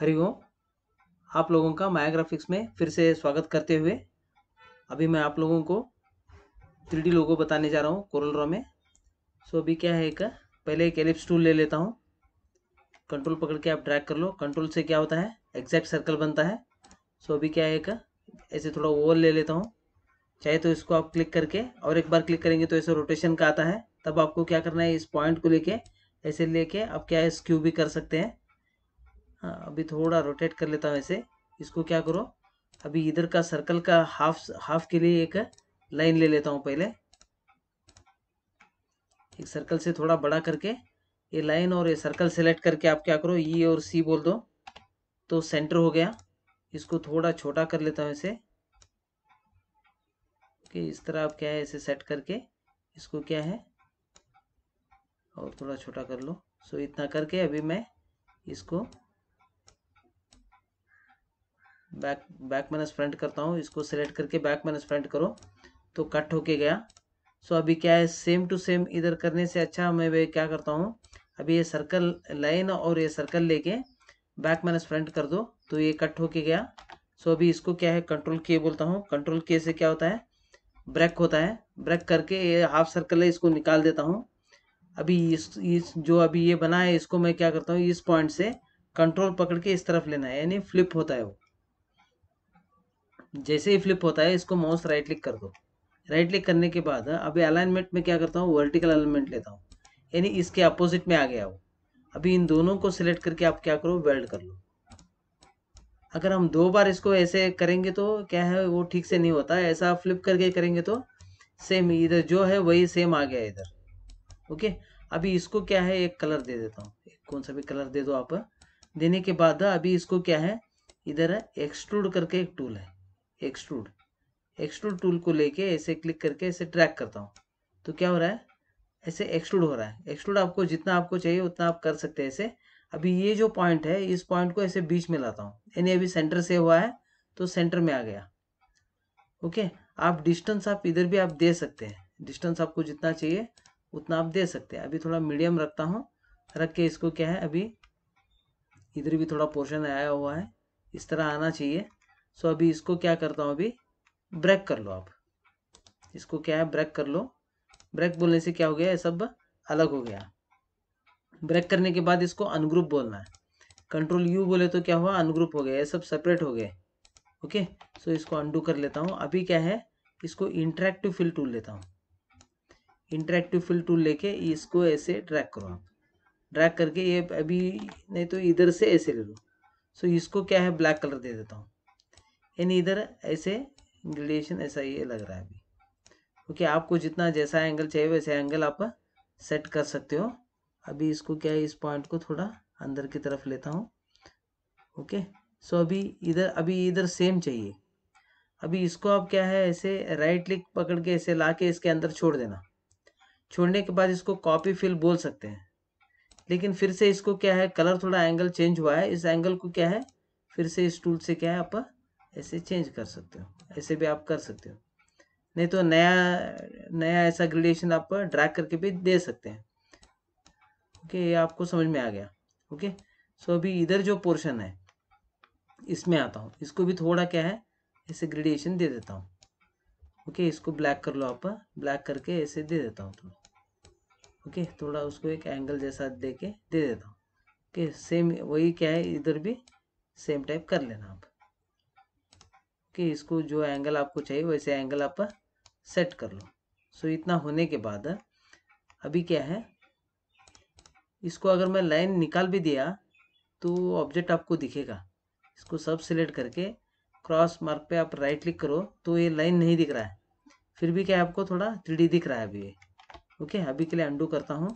हरिओम ओम आप लोगों का मायाग्राफिक्स में फिर से स्वागत करते हुए अभी मैं आप लोगों को थ्री लोगो बताने जा रहा हूँ कोरल रॉ में सो अभी क्या है एक पहले एक एलिप्स टूल ले लेता हूँ कंट्रोल पकड़ के आप ड्रैग कर लो कंट्रोल से क्या होता है एग्जैक्ट सर्कल बनता है सो अभी क्या है एक ऐसे थोड़ा ओवर ले लेता हूँ चाहे तो इसको आप क्लिक करके और एक बार क्लिक करेंगे तो ऐसे रोटेशन का आता है तब आपको क्या करना है इस पॉइंट को लेके ऐसे लेके आप क्या है स्क्यू भी कर सकते हैं हाँ अभी थोड़ा रोटेट कर लेता हूँ ऐसे इसको क्या करो अभी इधर का सर्कल का हाफ हाफ के लिए एक लाइन ले लेता हूँ पहले एक सर्कल से थोड़ा बड़ा करके ये लाइन और ये सर्कल सेलेक्ट करके आप क्या करो ई e और सी बोल दो तो सेंटर हो गया इसको थोड़ा छोटा कर लेता हूँ इसे ओके इस तरह आप क्या है इसे सेट करके इसको क्या है और थोड़ा छोटा कर लो सो इतना करके अभी मैं इसको बैक बैक माइनस फ्रंट करता हूँ इसको सेलेक्ट करके बैक माइनस फ्रंट करो तो कट होके गया सो अभी क्या है सेम टू सेम इधर करने से अच्छा मैं क्या करता हूँ अभी ये सर्कल लाइन और ये सर्कल लेके बैक माइनस फ्रंट कर दो तो ये कट होके गया सो अभी इसको क्या है कंट्रोल के बोलता हूँ कंट्रोल के से क्या होता है ब्रेक होता है ब्रेक करके ये हाफ सर्कल है इसको निकाल देता हूँ अभी इस, इस जो अभी ये बना है इसको मैं क्या करता हूँ इस पॉइंट से कंट्रोल पकड़ के इस तरफ लेना है यानी फ्लिप होता है वो जैसे ही फ्लिप होता है इसको माउस राइट क्लिक कर दो राइट क्लिक करने के बाद अभी अलाइनमेंट में क्या करता हूँ वर्टिकल अलाइनमेंट लेता हूँ यानी इसके अपोजिट में आ गया वो अभी इन दोनों को सिलेक्ट करके आप क्या करो वेल्ड कर लो अगर हम दो बार इसको ऐसे करेंगे तो क्या है वो ठीक से नहीं होता ऐसा फ्लिप करके करेंगे तो सेम इधर जो है वही सेम आ गया इधर ओके अभी इसको क्या है एक कलर दे देता हूँ कौन सा भी कलर दे दो आप देने के बाद अभी इसको क्या है इधर एक्सट्रूड करके एक टूल है एक्सट्रूड एक्सट्रूड टूल को लेके ऐसे क्लिक करके ऐसे ट्रैक करता हूँ तो क्या हो रहा है ऐसे एक्सट्रूड हो रहा है एक्सट्रूड आपको जितना आपको चाहिए उतना आप कर सकते हैं ऐसे अभी ये जो पॉइंट है इस पॉइंट को ऐसे बीच में लाता हूँ यानी अभी सेंटर से हुआ है तो सेंटर में आ गया ओके आप डिस्टेंस आप इधर भी आप दे सकते हैं डिस्टेंस आपको जितना चाहिए उतना आप दे सकते हैं अभी थोड़ा मीडियम रखता हूँ रख के इसको क्या है अभी इधर भी थोड़ा पोर्शन आया हुआ है इस तरह आना चाहिए सो अभी इसको क्या करता हूँ अभी ब्रेक कर लो आप इसको क्या है ब्रेक कर लो ब्रेक बोलने से क्या हो गया ये सब अलग हो गया ब्रेक करने के बाद इसको अनग्रुप बोलना है कंट्रोल यू बोले तो क्या हुआ अनग्रुप हो गया ये सब सेपरेट हो गए ओके सो इसको अंडू कर लेता हूँ अभी क्या है इसको इंटरेक्टिव फिल टूल लेता हूँ इंटरेक्टिव फिल टूल लेके इसको ऐसे ट्रैक करो आप ट्रैक करके ये अभी नहीं तो इधर से ऐसे ले लो सो इसको क्या है ब्लैक कलर दे देता हूँ यानी इधर ऐसे ग्रेडिएशन ऐसा ये लग रहा है अभी ओके okay, आपको जितना जैसा एंगल चाहिए वैसे एंगल आप सेट कर सकते हो अभी इसको क्या है इस पॉइंट को थोड़ा अंदर की तरफ लेता हूँ ओके okay, सो so अभी इधर अभी इधर सेम चाहिए अभी इसको आप क्या है ऐसे राइट क्लिक पकड़ के ऐसे ला के इसके अंदर छोड़ देना छोड़ने के बाद इसको कॉपी फिल बोल सकते हैं लेकिन फिर से इसको क्या है कलर थोड़ा एंगल चेंज हुआ है इस एंगल को क्या है फिर से इस टूल से क्या है आप ऐसे चेंज कर सकते हो ऐसे भी आप कर सकते हो नहीं तो नया नया ऐसा ग्रेडिएशन आप ड्रैग करके भी दे सकते हैं ओके ये आपको समझ में आ गया ओके सो अभी इधर जो पोर्शन है इसमें आता हूँ इसको भी थोड़ा क्या है ऐसे ग्रेडिएशन दे देता हूँ ओके इसको ब्लैक कर लो आप ब्लैक करके ऐसे दे देता हूँ थोड़ा ओके थोड़ा उसको एक एंगल जैसा दे के दे देता हूँ ओके सेम वही क्या है इधर भी सेम टाइप कर लेना आप कि इसको जो एंगल आपको चाहिए वैसे एंगल आप सेट कर लो सो इतना होने के बाद अभी क्या है इसको अगर मैं लाइन निकाल भी दिया तो ऑब्जेक्ट आपको दिखेगा इसको सब सिलेक्ट करके क्रॉस मार्क पे आप राइट क्लिक करो तो ये लाइन नहीं दिख रहा है फिर भी क्या है आपको थोड़ा थ्री दिख रहा है अभी ओके अभी के लिए अंडू करता हूँ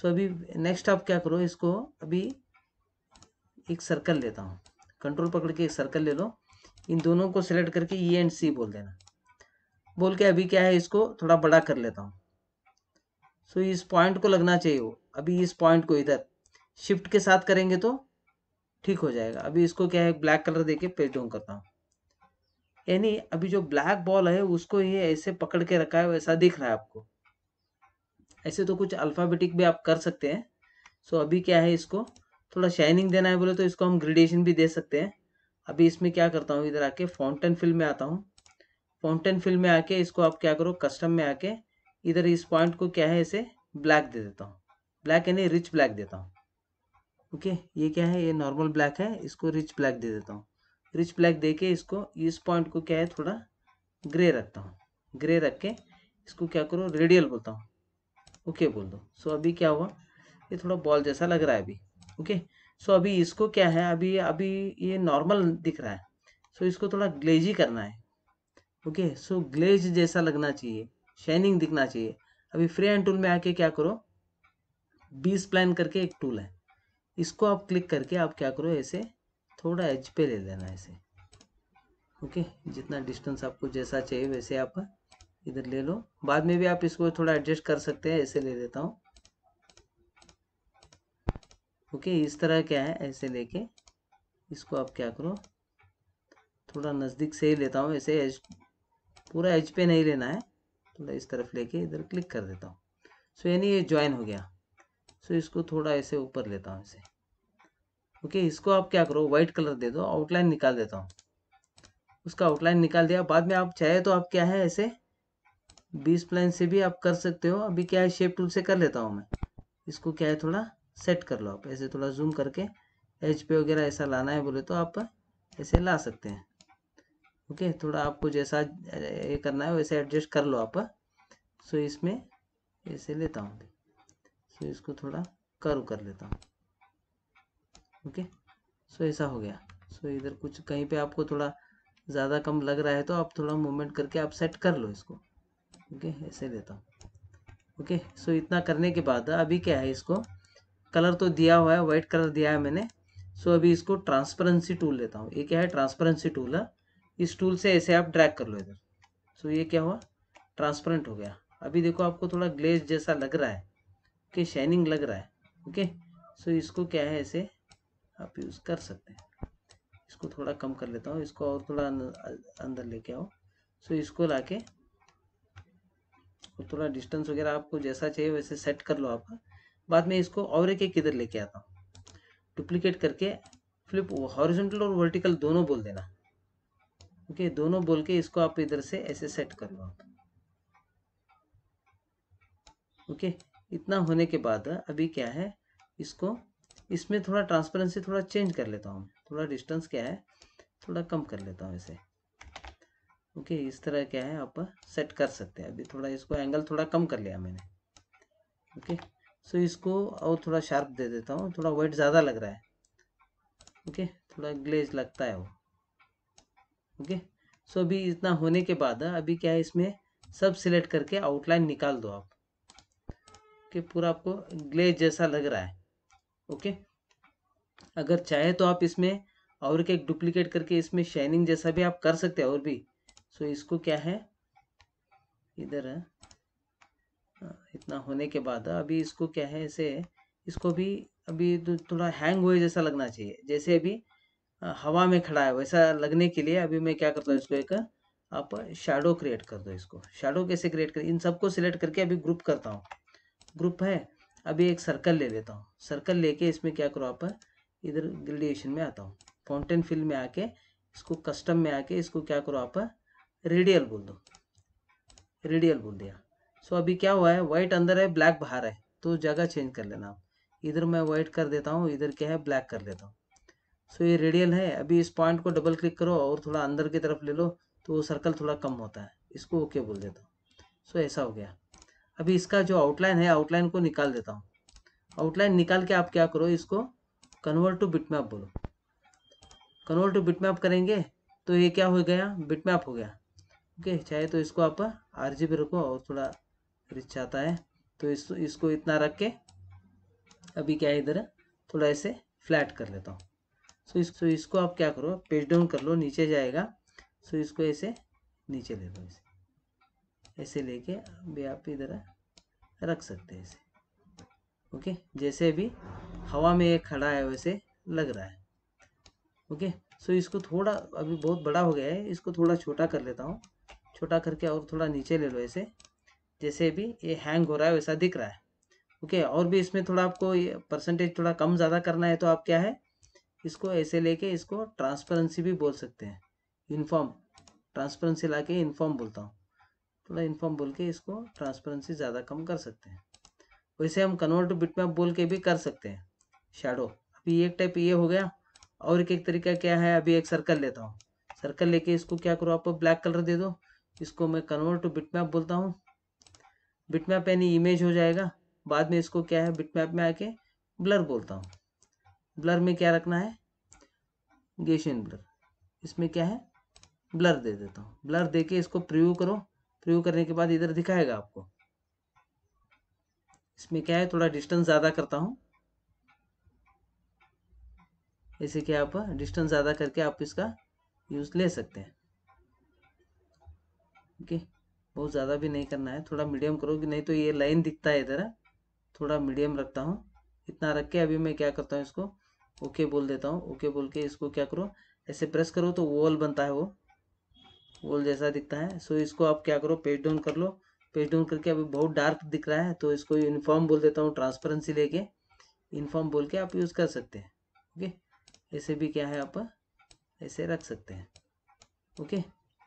सो अभी नेक्स्ट आप क्या करो इसको अभी एक सर्कल लेता हूँ कंट्रोल पकड़ के एक सर्कल ले लो इन दोनों को सिलेक्ट करके ई एंड सी बोल देना बोल के अभी क्या है इसको थोड़ा बड़ा कर लेता हूँ सो so, इस पॉइंट को लगना चाहिए वो अभी इस पॉइंट को इधर शिफ्ट के साथ करेंगे तो ठीक हो जाएगा अभी इसको क्या है ब्लैक कलर देके पेज डाउन करता हूँ यानी अभी जो ब्लैक बॉल है उसको ये ऐसे पकड़ के रखा है वैसा दिख रहा है आपको ऐसे तो कुछ अल्फ़ाबेटिक भी आप कर सकते हैं सो so, अभी क्या है इसको थोड़ा शाइनिंग देना है बोले तो इसको हम ग्रेडेशन भी दे सकते हैं अभी इसमें क्या करता हूँ इधर आके फाउंटेन फिल्म में आता हूँ फाउंटेन फिल्म में आके इसको आप क्या करो कस्टम में आके इधर इस पॉइंट को क्या है इसे ब्लैक दे देता हूँ ब्लैक यानी रिच ब्लैक देता हूँ ओके ये क्या है ये नॉर्मल ब्लैक है इसको रिच ब्लैक दे देता हूँ रिच ब्लैक दे के इसको इस पॉइंट को क्या है थोड़ा ग्रे रखता हूँ ग्रे रख के इसको क्या करो रेडियल बोलता हूँ ओके बोल दो सो अभी क्या हुआ ये थोड़ा बॉल जैसा लग रहा है अभी ओके सो अभी इसको क्या है अभी अभी ये नॉर्मल दिख रहा है सो इसको थोड़ा ग्लेजी करना है ओके सो ग्लेज जैसा लगना चाहिए शाइनिंग दिखना चाहिए अभी फ्री एंड टूल में आके क्या करो बी स्प्लाइन करके एक टूल है इसको आप क्लिक करके आप क्या करो ऐसे थोड़ा एच पे ले लेना ऐसे ओके जितना डिस्टेंस आपको जैसा चाहिए वैसे आप इधर ले लो बाद में भी आप इसको थोड़ा एडजस्ट कर सकते हैं ऐसे ले लेता हूँ ओके इस तरह क्या है ऐसे लेके इसको आप क्या करो थोड़ा नज़दीक से ही लेता हूँ ऐसे एज पूरा एज पे नहीं लेना है थोड़ा इस तरफ लेके इधर क्लिक कर देता हूँ सो यानी ये ज्वाइन हो गया सो इसको थोड़ा ऐसे ऊपर लेता हूँ ऐसे ओके okay, इसको आप क्या करो वाइट कलर दे दो आउटलाइन निकाल देता हूँ उसका आउटलाइन निकाल दिया बाद में आप चाहे तो आप क्या है ऐसे बीस प्लाइन से भी आप कर सकते हो अभी क्या है शेप टूल से कर लेता हूँ मैं इसको क्या है थोड़ा सेट कर लो आप ऐसे थोड़ा जूम करके एच पे वगैरह ऐसा लाना है बोले तो आप ऐसे ला सकते हैं ओके थोड़ा आपको जैसा ये करना है वैसे एडजस्ट कर लो आप सो इसमें ऐसे लेता हूँ सो इसको थोड़ा कर्व कर लेता हूँ ओके सो ऐसा हो गया सो इधर कुछ कहीं पे आपको थोड़ा ज़्यादा कम लग रहा है तो आप थोड़ा मूवमेंट करके आप सेट कर लो इसको ओके ऐसे लेता हूँ ओके सो इतना करने के बाद अभी क्या है इसको कलर तो दिया हुआ है वाइट कलर दिया है मैंने सो so, अभी इसको ट्रांसपेरेंसी टूल लेता हूँ ये क्या है ट्रांसपेरेंसी टूल है इस टूल से ऐसे आप ड्रैग कर लो इधर सो so, ये क्या हुआ ट्रांसपेरेंट हो गया अभी देखो आपको थोड़ा ग्लेज जैसा लग रहा है ओके शाइनिंग लग रहा है ओके सो so, इसको क्या है ऐसे आप यूज़ कर सकते हैं इसको थोड़ा कम कर लेता हूँ इसको और थोड़ा अंदर लेके आओ सो so, इसको ला के थोड़ा डिस्टेंस वगैरह आपको जैसा चाहिए वैसे सेट कर लो आप बाद में इसको और एक एक लेके आता हूँ डुप्लीकेट करके फ्लिप हॉरिजेंटल और वर्टिकल दोनों बोल देना ओके दोनों बोल के इसको आप इधर से ऐसे सेट कर लो ओके इतना होने के बाद अभी क्या है इसको इसमें थोड़ा ट्रांसपेरेंसी थोड़ा चेंज कर लेता हूँ थोड़ा डिस्टेंस क्या है थोड़ा कम कर लेता हूँ इसे ओके इस तरह क्या है आप सेट कर सकते हैं अभी थोड़ा इसको एंगल थोड़ा कम कर लिया मैंने ओके okay, सो so, इसको और थोड़ा शार्प दे देता हूँ थोड़ा वाइट ज़्यादा लग रहा है ओके okay? थोड़ा ग्लेज लगता है वो ओके सो अभी इतना होने के बाद अभी क्या है इसमें सब सिलेक्ट करके आउटलाइन निकाल दो आप कि पूरा आपको ग्लेज जैसा लग रहा है ओके अगर चाहे तो आप इसमें और एक डुप्लीकेट करके इसमें शाइनिंग जैसा भी आप कर सकते हैं और भी सो इसको क्या है इधर है इतना होने के बाद अभी इसको क्या है ऐसे इसको भी अभी तो थोड़ा हैंग हुए जैसा लगना चाहिए जैसे अभी हवा में खड़ा है वैसा लगने के लिए अभी मैं क्या करता हूँ इसको एक आप शेडो क्रिएट कर दो इसको शेडो कैसे क्रिएट कर इन सबको सिलेक्ट करके अभी ग्रुप करता हूँ ग्रुप है अभी एक सर्कल ले लेता हूँ सर्कल लेके इसमें क्या करो आप इधर ग्रेडिएशन में आता हूँ फाउंटेन फिल्म में आके इसको कस्टम में आके इसको क्या करो आप रेडियल बोल दो रेडियल बोल दिया सो अभी क्या हुआ है व्हाइट अंदर है ब्लैक बाहर है तो जगह चेंज कर लेना इधर मैं व्हाइट कर देता हूँ इधर क्या है ब्लैक कर लेता हूँ सो ये रेडियल है अभी इस पॉइंट को डबल क्लिक करो और थोड़ा अंदर की तरफ ले लो तो वो सर्कल थोड़ा कम होता है इसको ओके बोल देता हूँ सो ऐसा हो गया अभी इसका जो आउटलाइन है आउटलाइन को निकाल देता हूँ आउटलाइन निकाल के आप क्या करो इसको कन्वर्ट टू बिट मैप बोलो कन्वर्ट टू बिट मैप करेंगे तो ये क्या हो गया बिट मैप हो गया ओके okay, चाहे तो इसको आप आर जी रखो और थोड़ा फ्रिज चाहता है तो इस इसको इतना रख के अभी क्या है इधर थोड़ा ऐसे फ्लैट कर लेता हूँ सो इस इसको इसको आप क्या करो पेज डाउन कर लो नीचे जाएगा सो इसको ऐसे नीचे ले लो ऐसे ऐसे लेके अभी आप इधर रख सकते हैं ऐसे ओके जैसे भी हवा में खड़ा है वैसे लग रहा है ओके सो इसको थोड़ा अभी बहुत बड़ा हो गया है इसको थोड़ा छोटा कर लेता हूँ छोटा करके और थोड़ा नीचे ले लो ऐसे जैसे भी ये हैंग हो रहा है वैसा दिख रहा है ओके okay, और भी इसमें थोड़ा आपको ये परसेंटेज थोड़ा कम ज़्यादा करना है तो आप क्या है इसको ऐसे लेके इसको ट्रांसपेरेंसी भी बोल सकते हैं इन्फॉर्म ट्रांसपेरेंसी ला के इनफॉर्म बोलता हूँ थोड़ा इन्फॉर्म बोल के इसको ट्रांसपेरेंसी ज़्यादा कम कर सकते हैं वैसे हम कन्वर्ट बिट मैप बोल के भी कर सकते हैं शेडो अभी एक टाइप ये हो गया और एक एक तरीका क्या है अभी एक सर्कल लेता हूँ सर्कल लेके इसको क्या करो आप ब्लैक कलर दे दो इसको मैं कन्वर्ट टू बिट मैप बोलता हूँ बिटमैप यानी इमेज हो जाएगा बाद में इसको क्या है बिटमैप में आके ब्लर बोलता हूँ ब्लर में क्या रखना है गेशियन ब्लर इसमें क्या है ब्लर दे देता हूँ ब्लर दे के इसको प्रिव्यू करो प्रिव्यू करने के बाद इधर दिखाएगा आपको इसमें क्या है थोड़ा डिस्टेंस ज़्यादा करता हूँ ऐसे क्या आप डिस्टेंस ज़्यादा करके आप इसका यूज़ ले सकते हैं ओके okay. बहुत ज़्यादा भी नहीं करना है थोड़ा मीडियम करो कि नहीं तो ये लाइन दिखता है इधर थोड़ा मीडियम रखता हूँ इतना रख के अभी मैं क्या करता हूँ इसको ओके बोल देता हूँ ओके बोल के इसको क्या करो ऐसे प्रेस करो तो वॉल बनता है वो वॉल जैसा दिखता है सो इसको आप क्या करो पेज डाउन कर लो पेज डाउन करके अभी बहुत डार्क दिख रहा है तो इसको यूनिफॉर्म बोल देता हूँ ट्रांसपेरेंसी लेके यूनिफॉर्म बोल के आप यूज़ कर सकते हैं ओके ऐसे भी क्या है आप ऐसे रख सकते हैं ओके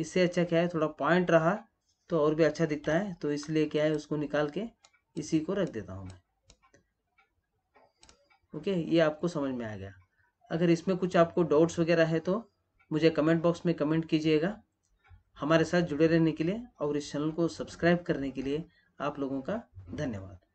इससे अच्छा क्या है थोड़ा पॉइंट रहा तो और भी अच्छा दिखता है तो इसलिए क्या है उसको निकाल के इसी को रख देता हूँ मैं ओके ये आपको समझ में आ गया अगर इसमें कुछ आपको डाउट्स वगैरह है तो मुझे कमेंट बॉक्स में कमेंट कीजिएगा हमारे साथ जुड़े रहने के लिए और इस चैनल को सब्सक्राइब करने के लिए आप लोगों का धन्यवाद